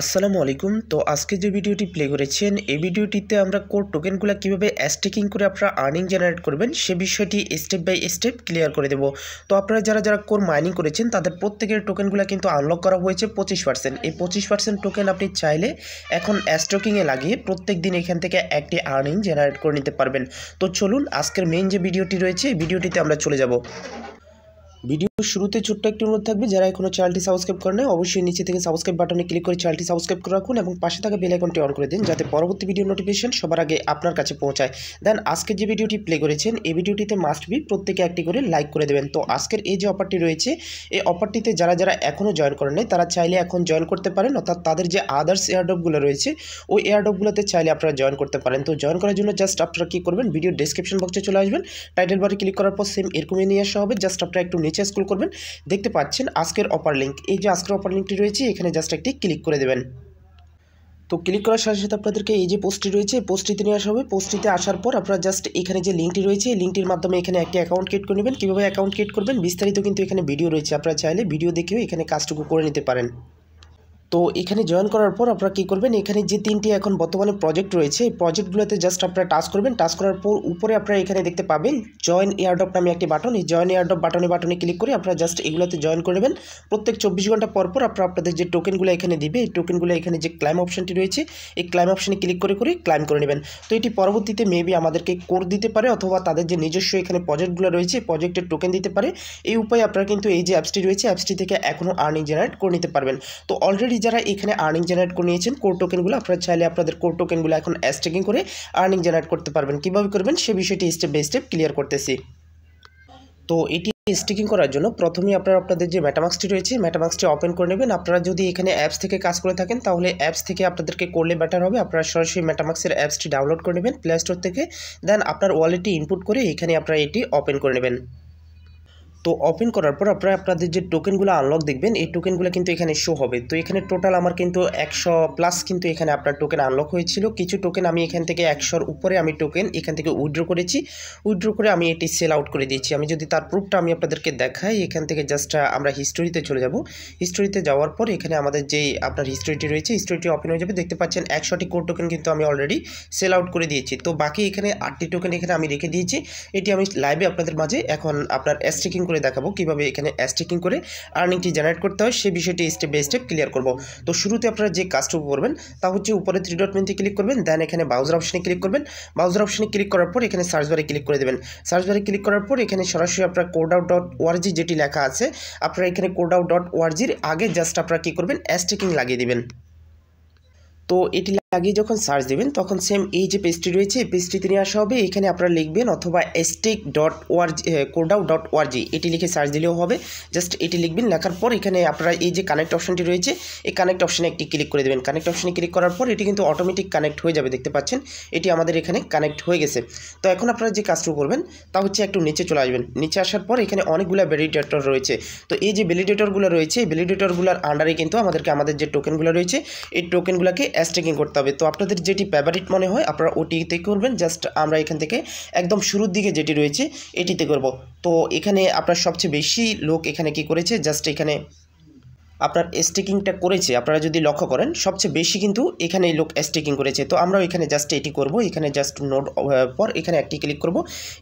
আসসালামু আলাইকুম তো আজকে যে ভিডিওটি প্লে করেছেন এই ভিডিওটিতে আমরা কোর টোকেনগুলো কীভাবে অ্যাস্টেকিং করে আপনারা আর্নিং জেনারেট করবেন সে বিষয়টি স্টেপ বাই স্টেপ ক্লিয়ার করে দেব তো আপনারা যারা যারা কোর মাইনিং করেছেন তাদের প্রত্যেকের টোকেনগুলো কিন্তু আনলক করা হয়েছে পঁচিশ পার্সেন্ট এই পঁচিশ পার্সেন্ট টোকেন আপনি চাইলে এখন অ্যাস্টকিংয়ে লাগিয়ে প্রত্যেক দিন এখান থেকে একটি আর্নিং জেনারেট করে নিতে পারবেন তো চলুন আজকের মেন যে ভিডিওটি রয়েছে এই ভিডিওটিতে আমরা চলে যাব ভিডিওর শুরুতে ছোট্ট একটি অনুরোধ থাকবে যারা এখনও চ্যানেলটি সাবস্ক্রাইব করেন অবশ্যই নিচে থেকে সাবস্ক্রাইব বাটনে ক্লিক করে চ্যানেলটি সাবস্ক্রাইব করে রাখুন এবং পাশে থাকা বেল আইকনটি অন করে দিন যাতে পরবর্তী ভিডিও নোটিফিকেশন সবার আগে আপনার কাছে পৌঁছায় দেন আজকে যে ভিডিওটি প্লে করেছেন এই ভিডিওটিতে মাস্ট বি প্রত্যেকে একটি করে লাইক করে দেবেন তো আজকের এই যে অফারটি রয়েছে এই অফারটিতে যারা যারা এখনও জয়েন করেন নাই তারা চাইলে এখন জয়েন করতে পারেন অর্থাৎ তাদের যে আদার্স এয়ারডপগুলো রয়েছে ওই এয়ারডপগুলোতে চাইলে আপনারা জয়েন করতে পারেন তো জয়েন করার জন্য জাস্ট আপনারা কী করবেন ভিডিও ডিসক্রিপশন বক্সে চলে আসবেন টাইটেল বারে ক্লিক করার পর সেম এরকমই নিয়ে আসা হবে জাস্ট আপনারা একটু নিচে স্কুল করবেন দেখতে পাচ্ছেন আজকের অপার লিঙ্ক এই যে আজকের অপার লিঙ্কটি রয়েছে এখানে জাস্ট একটি ক্লিক করে দেবেন তো ক্লিক করার সাথে সাথে আপনাদেরকে এই যে পোস্টটি রয়েছে পোস্টটিতে নিয়ে আসা হবে পোস্টটিতে আসার পর আপনারা জাস্ট এখানে যে লিঙ্কটি রয়েছে এই লিঙ্কটির মাধ্যমে এখানে একটি অ্যাকাউন্ট ক্রিয়েট করে নেবেন কীভাবে অ্যাকাউন্ট ক্রিয়েট করবেন বিস্তারিত কিন্তু এখানে ভিডিও রয়েছে আপনারা চাইলে ভিডিও দেখেও এখানে কাজটুকু করে নিতে পারেন তো এখানে জয়েন করার পর আপনারা কী করবেন এখানে যে তিনটি এখন বর্তমানে প্রজেক্ট রয়েছে এই প্রজেক্টগুলোতে জাস্ট আপনারা টাচ করবেন টাচ করার পর উপরে আপনারা এখানে দেখতে পাবেন জয়েন এয়ারডপ নামে একটি বাটন এই জয়েন এয়ারডপ বাটনে বাটনে ক্লিক করে আপনারা জাস্ট এগুলোতে জয়েন করে নেবেন প্রত্যেক চব্বিশ ঘন্টা পর পর আপনারা আপনাদের যে টোকেনগুলো এখানে দিবে এই টোকেনগুলো এখানে যে ক্লাইম অপশানটি রয়েছে এই ক্লাইম অপশানে ক্লিক করে করে ক্লাইম করে নেবেন তো এটি পরবর্তীতে মেবি আমাদেরকে কোর দিতে পারে অথবা তাদের যে নিজস্ব এখানে প্রজেক্টগুলো রয়েছে প্রজেক্টের টোকেন দিতে পারে এই উপায়ে আপনারা কিন্তু এই যে অ্যাপসটি রয়েছে অ্যাপসটি থেকে এখনও আর্নিং জেনারেট করে নিতে পারবেন তো অলরেডি যারা এখানে আর্নিং জেনারেট করে নিয়েছেন কোর টোকেনগুলো আপনারা চাইলে আপনাদের কোর টোকেনগুলো এখন অ্যাস্টেকিং করে আর্নিং জেনারেট করতে পারবেন কীভাবে করবেন সে বিষয়টি স্টেপ বাই স্টেপ ক্লিয়ার করতেছি তো এটি স্টিকিং করার জন্য প্রথমেই আপনারা আপনাদের যে ম্যাটামাক্সটি রয়েছে ম্যাটামাক্সটি ওপেন করে নেবেন আপনারা যদি এখানে অ্যাপস থেকে কাজ করে থাকেন তাহলে অ্যাপস থেকে আপনাদেরকে করলে বেটার হবে আপনারা সরাসরি ম্যাটামাক্সের অ্যাপসটি ডাউনলোড করে নেবেন প্লে স্টোর থেকে দেন আপনার ওয়ালেটটি ইনপুট করে এখানে আপনারা এটি ওপেন করে নেবেন তো ওপেন করার পর আপনারা আপনাদের যে টোকেনগুলো আনলক দেখবেন এই টোকেনগুলো কিন্তু এখানে শো হবে তো এখানে টোটাল আমার কিন্তু একশো প্লাস কিন্তু এখানে আপনার টোকেন আনলক হয়েছিল কিছু টোকেন আমি এখান থেকে একশোর উপরে আমি টোকেন এখান থেকে উইড্রো করেছি উইড্রো করে আমি এটি সেল আউট করে দিয়েছি আমি যদি তার প্রুফটা আমি আপনাদেরকে দেখাই এখান থেকে জাস্ট আমরা হিস্টোরিতে চলে যাব হিস্টোরিতে যাওয়ার পর এখানে আমাদের যে আপনার হিস্টোরিটি রয়েছে হিস্টোরিটি ওপেন হয়ে যাবে দেখতে পাচ্ছেন একশোটি কোর টোকেন কিন্তু আমি অলরেডি সেল আউট করে দিয়েছি তো বাকি এখানে আটটি টোকেন এখানে আমি রেখে দিয়েছি এটি আমি লাইভে আপনাদের মাঝে এখন আপনার স্ট্রিকিং করে করে দেখাবো কিভাবে এখানে অ্যাস্টেকিং করে আর্নিংটি জেনারেট করতে হয় সেই বিষয়টি স্টেপ বাই স্টেপ ক্লিয়ার করবো তো শুরুতে আপনারা যে কাজটুকু করবেন তা হচ্ছে উপরে থ্রি ডট মেনতে ক্লিক করবেন দেন এখানে ব্রাউজার অপশনে ক্লিক করবেন ব্রাউজার অপশনে ক্লিক করার পর এখানে সার্চ বারে ক্লিক করে দেবেন সার্চ বারে ক্লিক করার পর এখানে সরাসরি আপনার কোড আউট ডট ওয়ারজি যেটি লেখা আছে আপনারা এখানে কোড আউট ডট ওয়ারজির আগে জাস্ট আপনারা কী করবেন অ্যাস্টেকিং লাগিয়ে দেবেন তো এটি আগে যখন সার্চ দেবেন তখন সেম এই যে পেজটি রয়েছে এই পেজটিতে নিয়ে আসা হবে এখানে আপনারা লিখবেন অথবা এসটেক ডট ওয়ার্জি কোডাউ ডট ওয়ার্জি এটি লিখে সার্চ দিলেও হবে জাস্ট এটি লিখবেন লেখার পর এখানে আপনারা এই যে কানেক্ট অপশনটি রয়েছে এই কানেক্ট অপশনে একটি ক্লিক করে দেবেন কানেক্ট অপশনে ক্লিক করার পর এটি কিন্তু অটোমেটিক কানেক্ট হয়ে যাবে দেখতে পাচ্ছেন এটি আমাদের এখানে কানেক্ট হয়ে গেছে তো এখন আপনারা যে কাজটুকু করবেন তা হচ্ছে একটু নিচে চলে আসবেন নিচে আসার পর এখানে অনেকগুলো ভ্যালিডেটর রয়েছে তো এই যে ভ্যালিডেটরগুলো রয়েছে এই ভ্যালিডেটরগুলোর আন্ডারে কিন্তু আমাদেরকে আমাদের যে টোকেনগুলো রয়েছে এই টোকেনগুলোকে অ্যাস্টেকিং করতে হবে তো আপনাদের যেটি ফেভারিট মনে হয় আপনারা ওটিতে করবেন জাস্ট আমরা এখান থেকে একদম শুরুর দিকে যেটি রয়েছে এটিতে করব তো এখানে আপনার সবচেয়ে বেশি লোক এখানে কি করেছে জাস্ট এখানে আপনার স্টিকিংটা করেছে আপনারা যদি লক্ষ্য করেন সবচেয়ে বেশি কিন্তু এখানে লোক স্টিকিং করেছে তো আমরাও এখানে জাস্ট এটি করব এখানে জাস্ট নোট পর এখানে একটি ক্লিক করব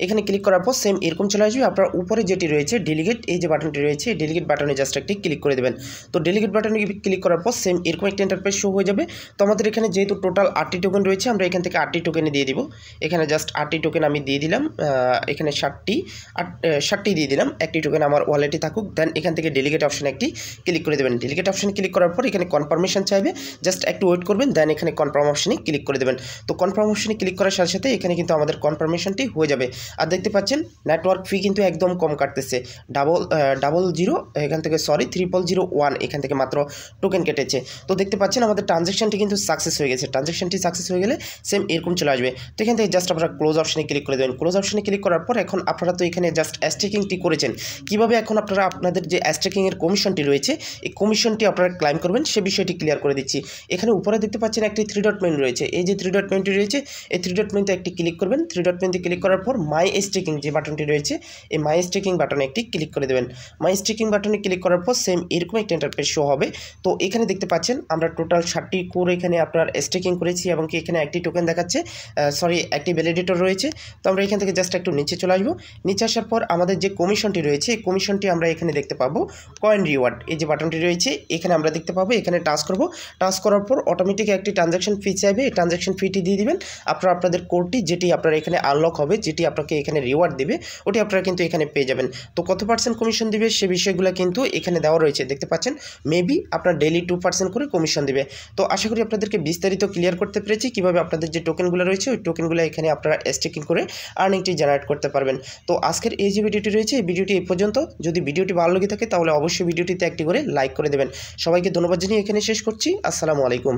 এখানে ক্লিক করার পর সেম এরকম চলে আসবে আপনার উপরে যেটি রয়েছে ডেলিগেট এই যে বাটনটি রয়েছে ডেলিগেট বাটনে জাস্ট একটি ক্লিক করে দেবেন তো ডেলিগেট বাটনে ক্লিক করার পর সেম এরকম একটি এন্টারপ্রাইজ শো হয়ে যাবে তো আমাদের এখানে যেহেতু টোটাল আটটি টোকেন রয়েছে আমরা এখান থেকে আটটি টোকেনে দিয়ে দিব এখানে জাস্ট আটটি টোকেন আমি দিয়ে দিলাম এখানে ষাটটি আট ষাটটি দিয়ে দিলাম একটি টোকেন আমার ওয়ালেটে থাকুক দেন এখান থেকে ডেলিগেট অপশানে একটি ক্লিক করে দেবেন দেবেন ডেলিগেট অপশানে ক্লিক করার পর এখানে কনফার্মেশন চাইবে জাস্ট একটু ওয়েট করবেন দেন এখানে কনফার্ম অপশানে ক্লিক করে দেবেন তো কনফার্ম অপশানে ক্লিক করার সাথে সাথে এখানে কিন্তু আমাদের কনফার্মেশনটি হয়ে যাবে আর দেখতে পাচ্ছেন নেটওয়ার্ক ফি কিন্তু একদম কম কাটতেছে ডাবল ডাবল জিরো এখান থেকে সরি ত্রিপল জিরো ওয়ান এখান থেকে মাত্র টোকেন কেটেছে তো দেখতে পাচ্ছেন আমাদের ট্রানজ্যাকশানটি কিন্তু সাকসেস হয়ে গেছে ট্রানজ্যাকশানটি সাকসেস হয়ে গেলে সেম এরকম চলে আসবে তো এখান থেকে জাস্ট আপনারা ক্লোজ অপশানে ক্লিক করে দেবেন ক্লোজ অপশানে ক্লিক করার পর এখন আপনারা তো এখানে জাস্ট অ্যাস্টেকিংটি করেছেন কিভাবে এখন আপনারা আপনাদের যে অ্যাস্টেকিংয়ের কমিশনটি রয়েছে কমিশনটি আপনারা ক্লাইম করবেন সে বিষয়টি ক্লিয়ার করে দিচ্ছি এখানে উপরে দেখতে পাচ্ছেন একটি থ্রি ডট মেন রয়েছে এই যে থ্রি ডট মেনটি রয়েছে এই থ্রি ডট মেনতে একটি ক্লিক করবেন থ্রি ডট মেনতে ক্লিক করার পর মাই স্টেকিং যে বাটনটি রয়েছে এই মাই স্টেকিং বাটনে একটি ক্লিক করে দেবেন মাই স্টেকিং বাটনে ক্লিক করার পর সেম এরকম একটি ইন্টারফেস শো হবে তো এখানে দেখতে পাচ্ছেন আমরা টোটাল ষাটটি কোর এখানে আপনার স্টেকিং করেছি এবং কি এখানে একটি টোকেন দেখাচ্ছে সরি একটি ভ্যালিডেটর রয়েছে তো আমরা এখান থেকে জাস্ট একটু নিচে চলে আসবো নিচে আসার পর আমাদের যে কমিশনটি রয়েছে এই কমিশনটি আমরা এখানে দেখতে পাবো কয়েন রিওয়ার্ড এই যে বাটনটি রয়েছে এখানে আমরা দেখতে পাবো এখানে টাচ করব টাচ করার পর অটোমেটিক একটি ট্রানজ্যাকশন ফি চাইবে এই ট্রানজাকশন ফিটি দিয়ে দেবেন আপনারা আপনাদের কোডটি যেটি আপনার এখানে আনলক হবে যেটি আপনাকে এখানে রিওয়ার্ড দেবে ওটি আপনারা কিন্তু এখানে পেয়ে যাবেন তো কত পার্সেন্ট কমিশন দিবে সে বিষয়গুলো কিন্তু এখানে দেওয়া রয়েছে দেখতে পাচ্ছেন মেবি আপনার ডেলি টু পার্সেন্ট করে কমিশন দেবে তো আশা করি আপনাদেরকে বিস্তারিত ক্লিয়ার করতে পেরেছি কীভাবে আপনাদের যে টোকেনগুলো রয়েছে ওই টোকেনগুলো এখানে আপনারা স্টেকিং করে আর্নিংটি জেনারেট করতে পারবেন তো আজকের এই যে ভিডিওটি রয়েছে এই ভিডিওটি এই পর্যন্ত যদি ভিডিওটি ভালো লেগে থাকে তাহলে অবশ্যই ভিডিওটিতে একটি করে লাইক করে দেবেন সবাইকে ধন্যবাদ জানিয়ে এখানে শেষ করছি আসসালামু আলাইকুম